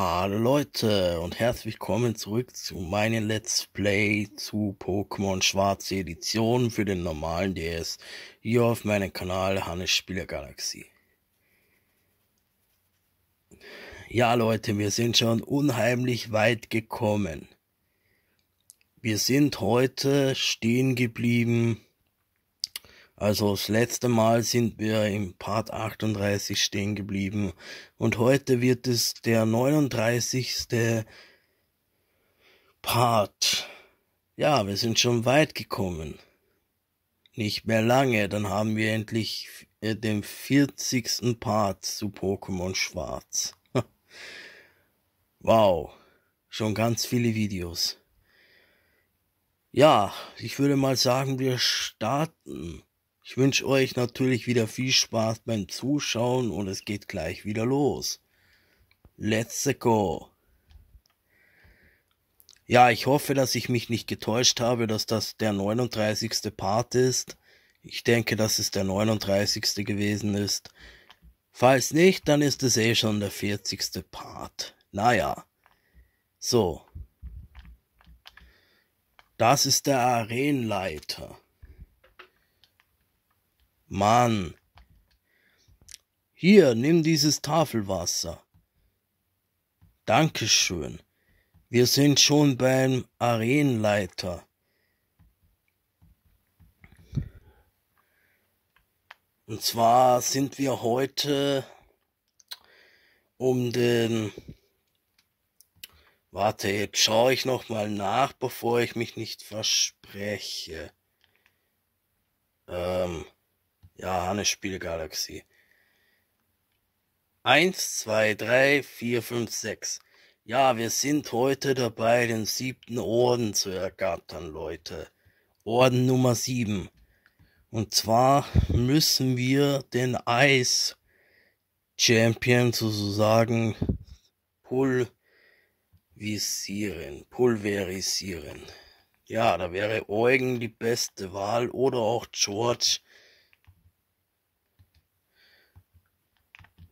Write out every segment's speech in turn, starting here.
Hallo Leute und herzlich willkommen zurück zu meinem Let's Play zu Pokémon Schwarze Edition für den normalen DS hier auf meinem Kanal Hannes Spieler Galaxie. Ja Leute, wir sind schon unheimlich weit gekommen. Wir sind heute stehen geblieben also das letzte Mal sind wir im Part 38 stehen geblieben und heute wird es der 39. Part. Ja, wir sind schon weit gekommen. Nicht mehr lange, dann haben wir endlich äh, den 40. Part zu Pokémon Schwarz. wow, schon ganz viele Videos. Ja, ich würde mal sagen, wir starten ich wünsche euch natürlich wieder viel Spaß beim Zuschauen und es geht gleich wieder los. Let's go. Ja, ich hoffe, dass ich mich nicht getäuscht habe, dass das der 39. Part ist. Ich denke, dass es der 39. gewesen ist. Falls nicht, dann ist es eh schon der 40. Part. Naja. So. Das ist der Arenleiter. Mann. Hier, nimm dieses Tafelwasser. Dankeschön. Wir sind schon beim Arenleiter. Und zwar sind wir heute um den... Warte, jetzt schaue ich nochmal nach, bevor ich mich nicht verspreche. Ähm... Ja, eine Spielgalaxie. Eins, zwei, drei, vier, fünf, sechs. Ja, wir sind heute dabei, den siebten Orden zu ergattern, Leute. Orden Nummer sieben. Und zwar müssen wir den Eis Champion sozusagen pulverisieren, pulverisieren. Ja, da wäre Eugen die beste Wahl oder auch George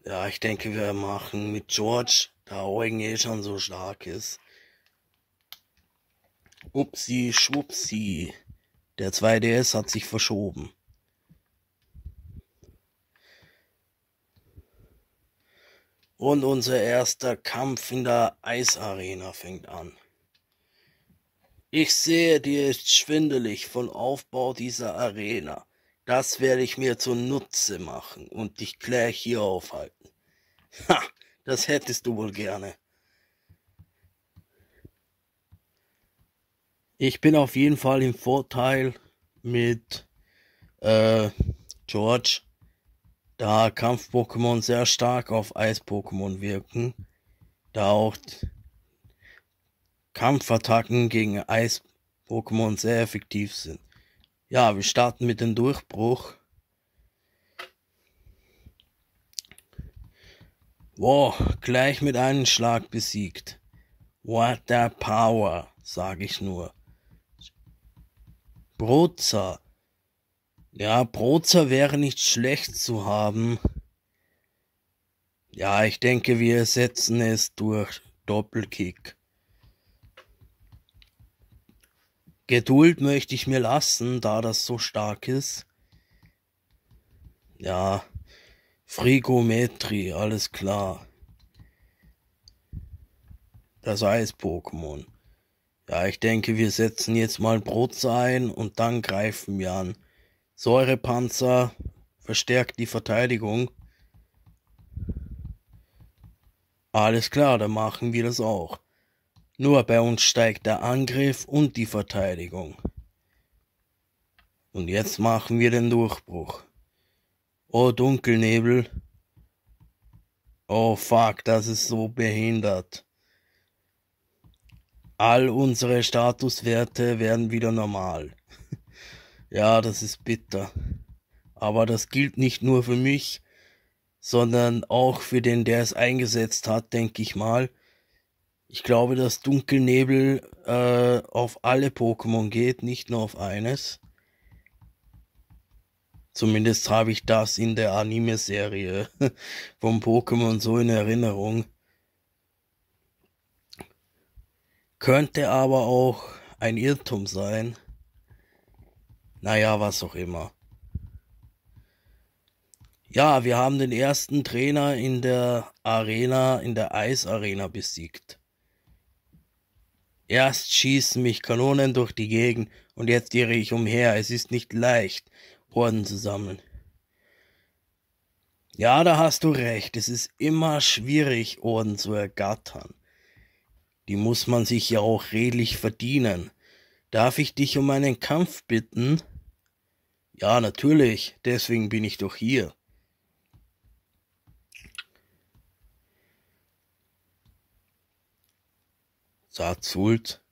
Ja, ich denke, wir machen mit George, da Eugen eh schon so stark ist. Upsi, schwupsi. Der 2DS hat sich verschoben. Und unser erster Kampf in der Eisarena fängt an. Ich sehe, dir ist schwindelig von Aufbau dieser Arena. Das werde ich mir zunutze machen und dich gleich hier aufhalten. Ha, das hättest du wohl gerne. Ich bin auf jeden Fall im Vorteil mit äh, George, da Kampf-Pokémon sehr stark auf Eis-Pokémon wirken, da auch Kampfattacken gegen Eis-Pokémon sehr effektiv sind. Ja, wir starten mit dem Durchbruch. Wow, gleich mit einem Schlag besiegt. What the power, sag ich nur. Brozer. Ja, Brozer wäre nicht schlecht zu haben. Ja, ich denke, wir ersetzen es durch Doppelkick. Geduld möchte ich mir lassen, da das so stark ist. Ja, Frigometri, alles klar. Das eis Pokémon. Ja, ich denke, wir setzen jetzt mal Brotze ein und dann greifen wir an. Säurepanzer verstärkt die Verteidigung. Alles klar, dann machen wir das auch. Nur bei uns steigt der Angriff und die Verteidigung. Und jetzt machen wir den Durchbruch. Oh Dunkelnebel. Oh fuck, das ist so behindert. All unsere Statuswerte werden wieder normal. ja, das ist bitter. Aber das gilt nicht nur für mich, sondern auch für den, der es eingesetzt hat, denke ich mal. Ich glaube, dass Dunkelnebel äh, auf alle Pokémon geht, nicht nur auf eines. Zumindest habe ich das in der Anime-Serie vom Pokémon so in Erinnerung. Könnte aber auch ein Irrtum sein. Naja, was auch immer. Ja, wir haben den ersten Trainer in der Arena, in der Eisarena besiegt. Erst schießen mich Kanonen durch die Gegend und jetzt irre ich umher. Es ist nicht leicht, Orden zu sammeln. Ja, da hast du recht. Es ist immer schwierig, Orden zu ergattern. Die muss man sich ja auch redlich verdienen. Darf ich dich um einen Kampf bitten? Ja, natürlich. Deswegen bin ich doch hier. Saat Sult,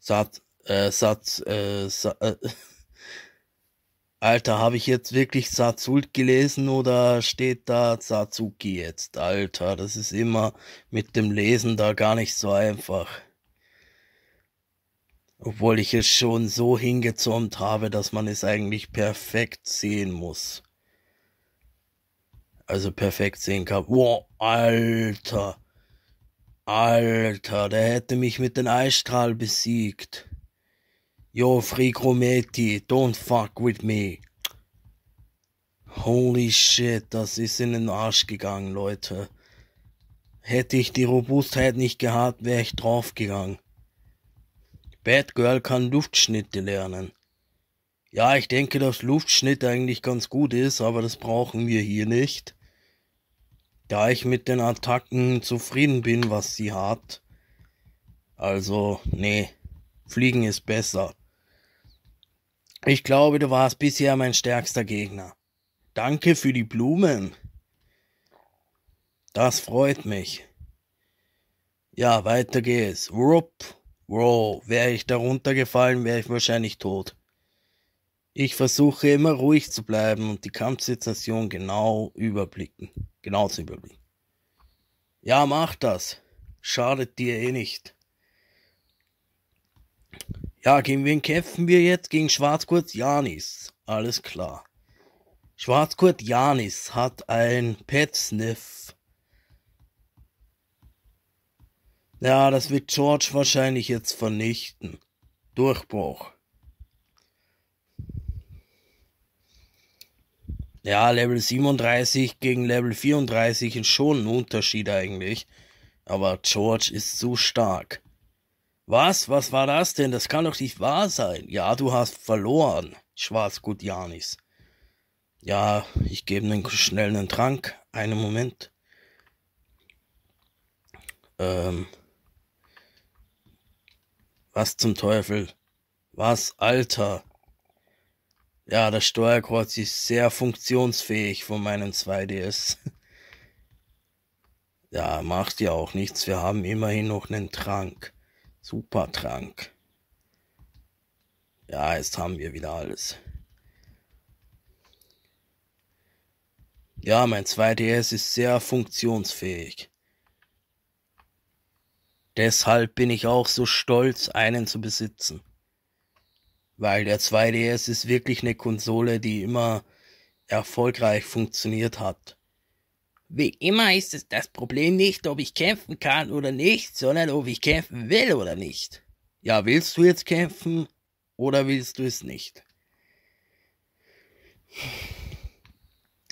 Saat, äh, Saat, äh, Saat, äh, Alter, habe ich jetzt wirklich Satsult gelesen oder steht da Satsuki jetzt? Alter, das ist immer mit dem Lesen da gar nicht so einfach. Obwohl ich es schon so hingezummt habe, dass man es eigentlich perfekt sehen muss. Also perfekt sehen kann. Wow, Alter. Alter, der hätte mich mit den Eisstrahl besiegt. Yo, Frigrometi, don't fuck with me. Holy shit, das ist in den Arsch gegangen, Leute. Hätte ich die Robustheit nicht gehabt, wäre ich draufgegangen. Bad Girl kann Luftschnitte lernen. Ja, ich denke, dass Luftschnitt eigentlich ganz gut ist, aber das brauchen wir hier nicht. Da ich mit den Attacken zufrieden bin, was sie hat. Also, nee. Fliegen ist besser. Ich glaube, du warst bisher mein stärkster Gegner. Danke für die Blumen. Das freut mich. Ja, weiter geht's. Rupp. Wow, wäre ich darunter gefallen, wäre ich wahrscheinlich tot. Ich versuche immer ruhig zu bleiben und die Kampfsituation genau überblicken. Genauso Baby. Ja, mach das. Schadet dir eh nicht. Ja, gegen wen kämpfen wir jetzt? Gegen Schwarzkurt Janis. Alles klar. Schwarzkurt Janis hat ein Petsniff. Ja, das wird George wahrscheinlich jetzt vernichten. Durchbruch. Ja, Level 37 gegen Level 34 ist schon ein Unterschied eigentlich. Aber George ist zu stark. Was? Was war das denn? Das kann doch nicht wahr sein. Ja, du hast verloren, Schwarzgut Janis. Ja, ich gebe einen schnell einen Trank. Einen Moment. Ähm. Was zum Teufel? Was, Alter? Ja, das Steuerkreuz ist sehr funktionsfähig von meinem 2DS. Ja, macht ja auch nichts. Wir haben immerhin noch einen Trank. Super Trank. Ja, jetzt haben wir wieder alles. Ja, mein 2DS ist sehr funktionsfähig. Deshalb bin ich auch so stolz, einen zu besitzen weil der 2DS ist wirklich eine Konsole, die immer erfolgreich funktioniert hat. Wie immer ist es das Problem nicht, ob ich kämpfen kann oder nicht, sondern ob ich kämpfen will oder nicht. Ja, willst du jetzt kämpfen oder willst du es nicht?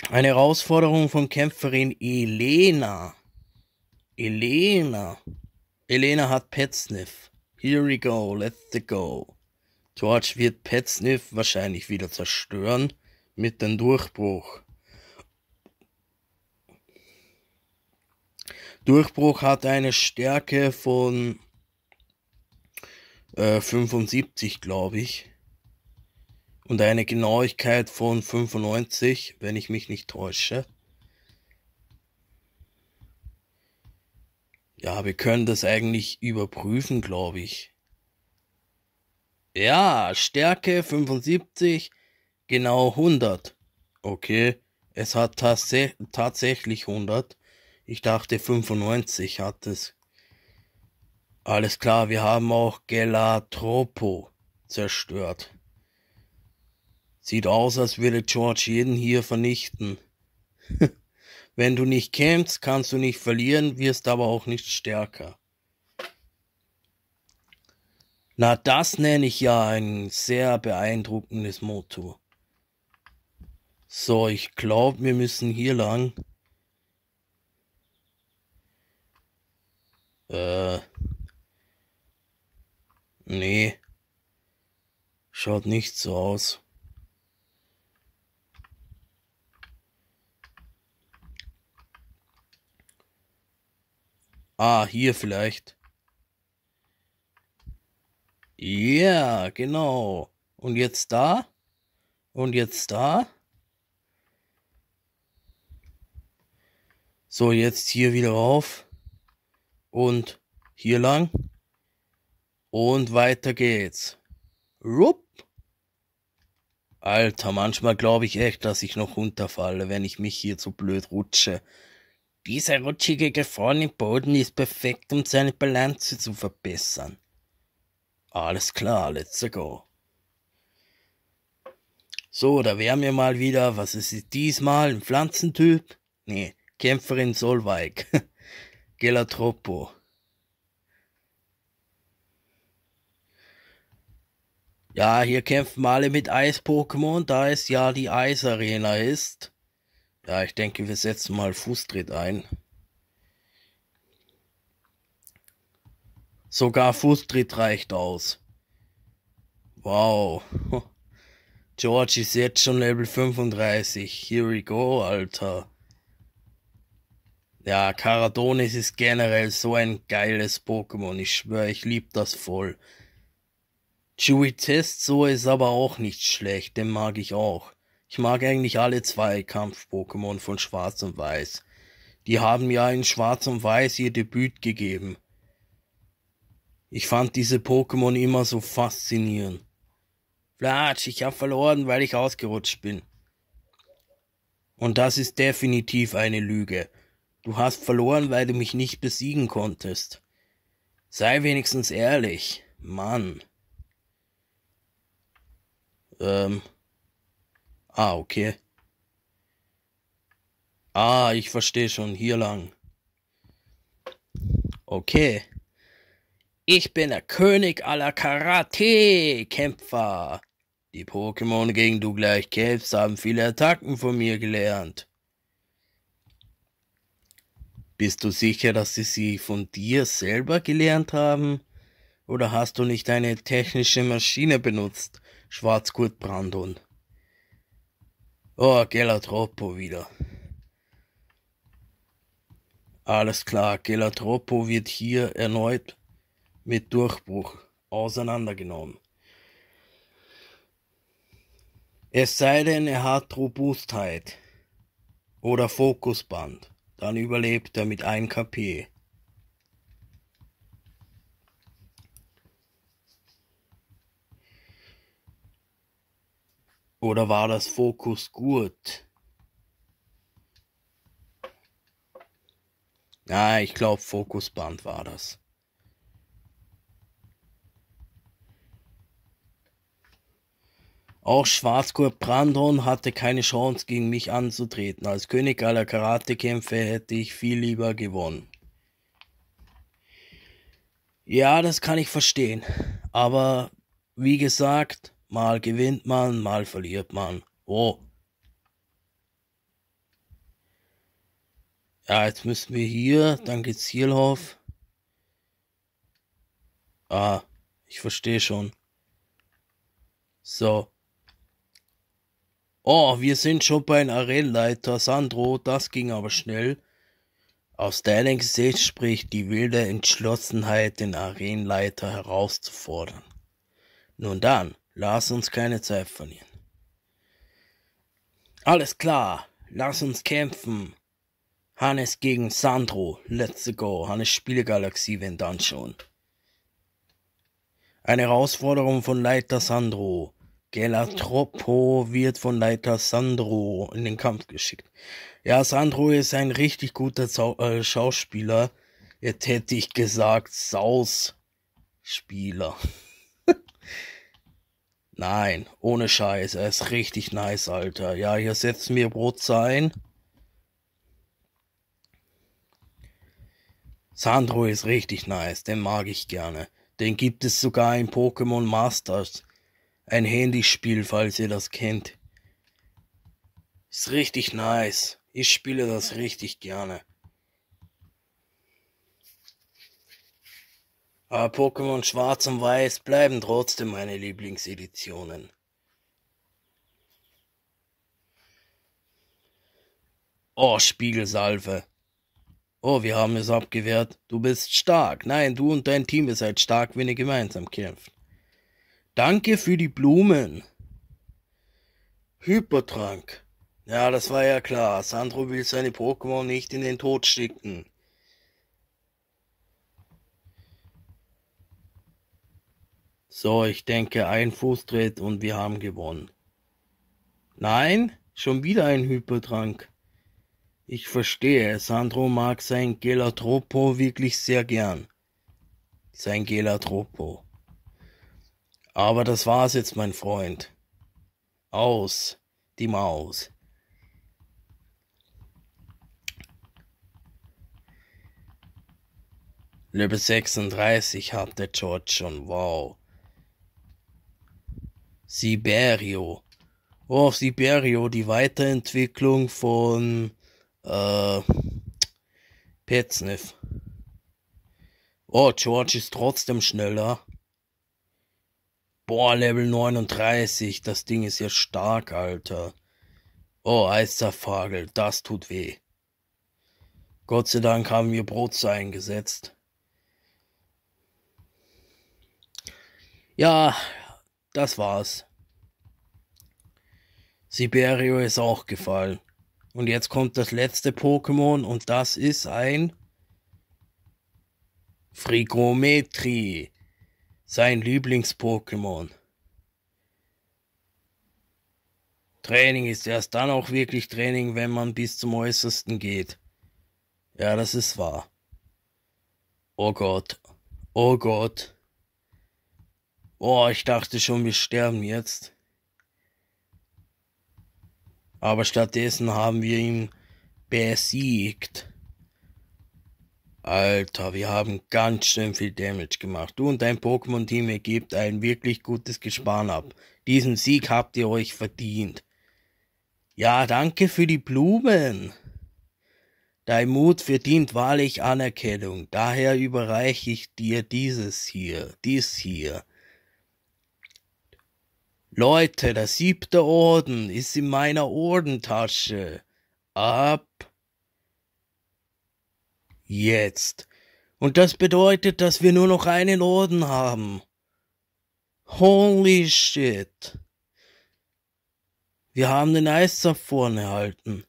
Eine Herausforderung von Kämpferin Elena. Elena. Elena hat Petsniff. Here we go, let's go. George wird Petsniff wahrscheinlich wieder zerstören mit dem Durchbruch. Durchbruch hat eine Stärke von äh, 75, glaube ich. Und eine Genauigkeit von 95, wenn ich mich nicht täusche. Ja, wir können das eigentlich überprüfen, glaube ich. Ja, Stärke 75, genau 100. Okay, es hat tats tatsächlich 100. Ich dachte 95 hat es. Alles klar, wir haben auch Gelatropo zerstört. Sieht aus, als würde George jeden hier vernichten. Wenn du nicht kämpfst, kannst du nicht verlieren, wirst aber auch nicht stärker. Na, das nenne ich ja ein sehr beeindruckendes Motto. So, ich glaube, wir müssen hier lang. Äh. Nee. Schaut nicht so aus. Ah, hier vielleicht. Ja, yeah, genau. Und jetzt da. Und jetzt da. So, jetzt hier wieder rauf. Und hier lang. Und weiter geht's. Rupp. Alter, manchmal glaube ich echt, dass ich noch runterfalle, wenn ich mich hier zu blöd rutsche. Dieser rutschige, gefrorene Boden ist perfekt, um seine Balance zu verbessern. Alles klar, let's go. So, da wären wir mal wieder. Was ist diesmal? Ein Pflanzentyp? Nee, Kämpferin Solveig. Gelatroppo. Ja, hier kämpfen alle mit Eis-Pokémon, da es ja die Eisarena ist. Ja, ich denke, wir setzen mal Fußtritt ein. Sogar Fußtritt reicht aus. Wow. George ist jetzt schon Level 35. Here we go, Alter. Ja, Karadonis ist generell so ein geiles Pokémon. Ich schwöre, ich lieb das voll. Chewy Test so ist aber auch nicht schlecht, den mag ich auch. Ich mag eigentlich alle zwei Kampf-Pokémon von Schwarz und Weiß. Die haben ja in Schwarz und Weiß ihr Debüt gegeben. Ich fand diese Pokémon immer so faszinierend. Flatsch, ich hab verloren, weil ich ausgerutscht bin. Und das ist definitiv eine Lüge. Du hast verloren, weil du mich nicht besiegen konntest. Sei wenigstens ehrlich, Mann. Ähm. Ah, okay. Ah, ich verstehe schon, hier lang. Okay. Ich bin der König aller Karate-Kämpfer. Die Pokémon, gegen du gleich kämpfst, haben viele Attacken von mir gelernt. Bist du sicher, dass sie sie von dir selber gelernt haben? Oder hast du nicht eine technische Maschine benutzt, Schwarzgurt Brandon? Oh, Gelatropo wieder. Alles klar, Gelatropo wird hier erneut mit Durchbruch auseinandergenommen. Es sei denn, er hat Robustheit oder Fokusband, dann überlebt er mit 1 KP. Oder war das Fokus gut? Ja, ich glaube, Fokusband war das. Auch Schwarzgurt Brandon hatte keine Chance gegen mich anzutreten. Als König aller Karatekämpfe hätte ich viel lieber gewonnen. Ja, das kann ich verstehen. Aber wie gesagt, mal gewinnt man, mal verliert man. Oh. Ja, jetzt müssen wir hier, dann geht's Zielhof. Ah, ich verstehe schon. So. Oh, wir sind schon bei einem Arennleiter, Sandro, das ging aber schnell. Aus deinem Gesicht spricht die wilde Entschlossenheit, den Arenleiter herauszufordern. Nun dann, lass uns keine Zeit verlieren. Alles klar, lass uns kämpfen. Hannes gegen Sandro, let's go, Hannes Spielegalaxie, wenn dann schon. Eine Herausforderung von Leiter Sandro. Gelatropo wird von Leiter Sandro in den Kampf geschickt. Ja, Sandro ist ein richtig guter Zau äh, Schauspieler. Jetzt hätte ich gesagt, Saus-Spieler. Nein, ohne Scheiß. Er ist richtig nice, Alter. Ja, hier setzen wir Brot sein. Sandro ist richtig nice. Den mag ich gerne. Den gibt es sogar in Pokémon Masters ein Handyspiel, falls ihr das kennt. Ist richtig nice. Ich spiele das richtig gerne. Aber Pokémon Schwarz und Weiß bleiben trotzdem meine Lieblingseditionen. Oh, Spiegelsalve. Oh, wir haben es abgewehrt. Du bist stark. Nein, du und dein Team, ihr seid stark, wenn ihr gemeinsam kämpft. Danke für die Blumen. Hypertrank. Ja, das war ja klar. Sandro will seine Pokémon nicht in den Tod schicken. So, ich denke, ein Fußtritt und wir haben gewonnen. Nein, schon wieder ein Hypertrank. Ich verstehe, Sandro mag sein Gelatropo wirklich sehr gern. Sein Gelatropo. Aber das war's jetzt, mein Freund. Aus, die Maus. Level ne, 36 hat der George schon, wow. Siberio. Oh, Siberio, die Weiterentwicklung von äh, Petsniff. Oh, George ist trotzdem schneller. Boah, Level 39, das Ding ist ja stark, Alter. Oh, Eisterfagel, das tut weh. Gott sei Dank haben wir Brotze eingesetzt. Ja, das war's. Siberio ist auch gefallen. Und jetzt kommt das letzte Pokémon und das ist ein Frigometri sein Lieblings-Pokémon. Training ist erst dann auch wirklich Training, wenn man bis zum Äußersten geht. Ja, das ist wahr. Oh Gott. Oh Gott. Oh, ich dachte schon, wir sterben jetzt. Aber stattdessen haben wir ihn besiegt. Alter, wir haben ganz schön viel Damage gemacht. Du und dein Pokémon-Team, ergibt ein wirklich gutes Gespann ab. Diesen Sieg habt ihr euch verdient. Ja, danke für die Blumen. Dein Mut verdient wahrlich Anerkennung. Daher überreiche ich dir dieses hier, dies hier. Leute, der siebte Orden ist in meiner Ordentasche. Ab Jetzt. Und das bedeutet, dass wir nur noch einen Orden haben. Holy shit. Wir haben den vorne erhalten.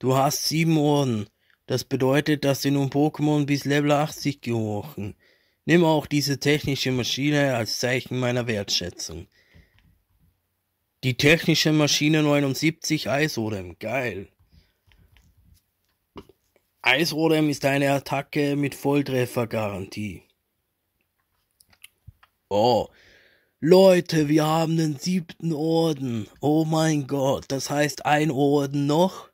Du hast sieben Orden. Das bedeutet, dass sie nun Pokémon bis Level 80 gehorchen. Nimm auch diese technische Maschine als Zeichen meiner Wertschätzung. Die technische Maschine 79 Eisodem. Geil. Eisrodem ist eine Attacke mit Volltreffergarantie. Oh, Leute, wir haben den siebten Orden. Oh mein Gott, das heißt ein Orden noch.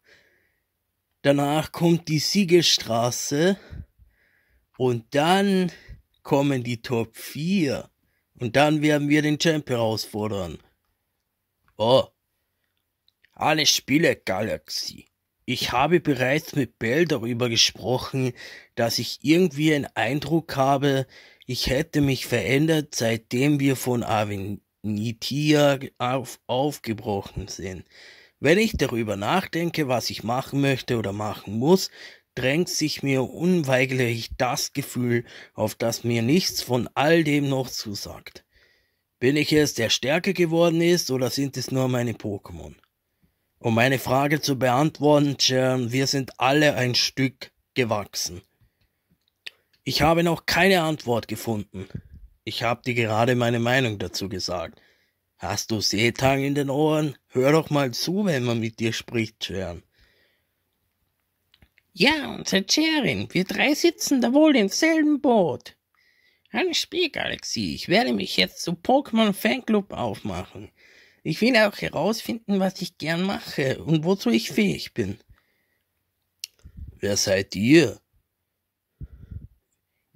Danach kommt die Siegestraße. Und dann kommen die Top 4. Und dann werden wir den Champ herausfordern. Oh. Alle Spiele Galaxy. Ich habe bereits mit Bell darüber gesprochen, dass ich irgendwie einen Eindruck habe, ich hätte mich verändert, seitdem wir von Avenitia auf, aufgebrochen sind. Wenn ich darüber nachdenke, was ich machen möchte oder machen muss, drängt sich mir unweigerlich das Gefühl, auf das mir nichts von all dem noch zusagt. Bin ich es, der stärker geworden ist, oder sind es nur meine Pokémon? Um meine Frage zu beantworten, Cem, wir sind alle ein Stück gewachsen. Ich habe noch keine Antwort gefunden. Ich habe dir gerade meine Meinung dazu gesagt. Hast du Seetang in den Ohren? Hör doch mal zu, wenn man mit dir spricht, Cern. Ja, unser Cerin, wir drei sitzen da wohl im selben Boot. Ein Spielgalaxie, ich werde mich jetzt zu Pokémon Fanclub aufmachen. Ich will auch herausfinden, was ich gern mache und wozu ich fähig bin. Wer seid ihr?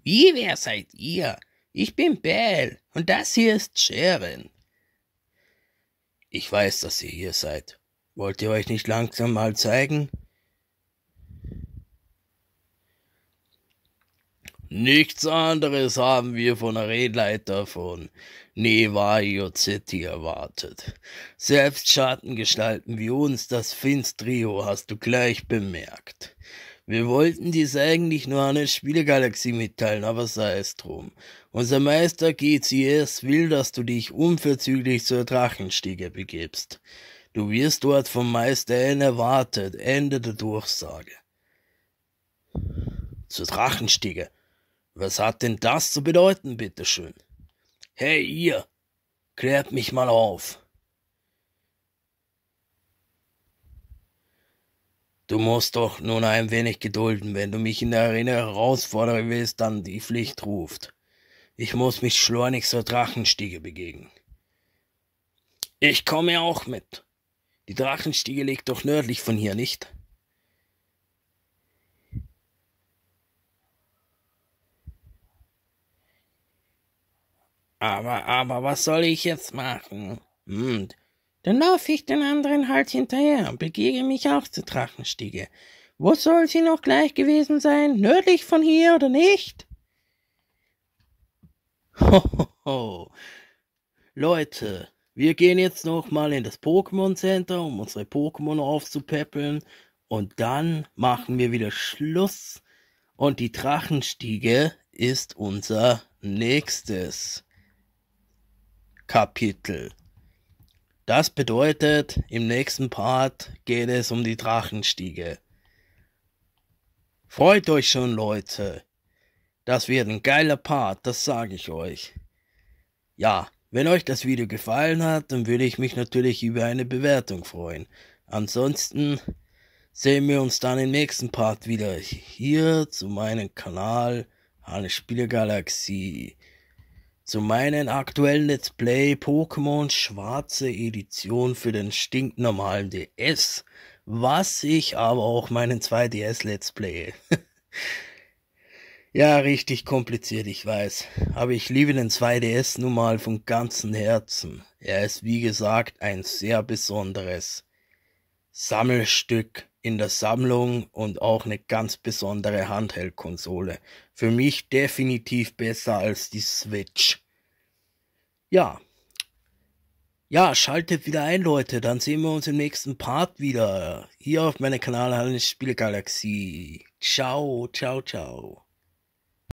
Wie, wer seid ihr? Ich bin Bell und das hier ist Sharon. Ich weiß, dass ihr hier seid. Wollt ihr euch nicht langsam mal zeigen? Nichts anderes haben wir von der Redleiter von Nevaio City erwartet. Selbst Schattengestalten wie uns, das Finstrio, hast du gleich bemerkt. Wir wollten dies eigentlich nur an der Spielgalaxie mitteilen, aber sei es drum. Unser Meister GCS will, dass du dich unverzüglich zur Drachenstiege begibst. Du wirst dort vom Meister N erwartet. Ende der Durchsage. Zur Drachenstiege. Was hat denn das zu bedeuten, bitteschön? Hey, ihr! Klärt mich mal auf! Du musst doch nun ein wenig gedulden, wenn du mich in der Arena herausfordern willst, dann die Pflicht ruft. Ich muss mich schleunig zur Drachenstiege begegnen. Ich komme auch mit. Die Drachenstiege liegt doch nördlich von hier, nicht? Aber, aber, was soll ich jetzt machen? Hm, dann laufe ich den anderen halt hinterher und begebe mich auch zur Drachenstiege. Wo soll sie noch gleich gewesen sein? Nördlich von hier oder nicht? Hohoho. Ho, ho. Leute, wir gehen jetzt nochmal in das Pokémon Center, um unsere Pokémon aufzupäppeln. Und dann machen wir wieder Schluss. Und die Drachenstiege ist unser nächstes. Kapitel. Das bedeutet, im nächsten Part geht es um die Drachenstiege. Freut euch schon, Leute. Das wird ein geiler Part, das sage ich euch. Ja, wenn euch das Video gefallen hat, dann würde ich mich natürlich über eine Bewertung freuen. Ansonsten sehen wir uns dann im nächsten Part wieder hier zu meinem Kanal Hannes Spielgalaxie zu meinem aktuellen Let's Play Pokémon Schwarze Edition für den stinknormalen DS, was ich aber auch meinen 2DS Let's Play. ja, richtig kompliziert, ich weiß, aber ich liebe den 2DS nun mal von ganzem Herzen. Er ist wie gesagt ein sehr besonderes Sammelstück in der Sammlung und auch eine ganz besondere Handheld-Konsole. Für mich definitiv besser als die Switch. Ja. Ja, schaltet wieder ein, Leute. Dann sehen wir uns im nächsten Part wieder. Hier auf meinem Kanal Hallen Spielegalaxie. Ciao, ciao, ciao.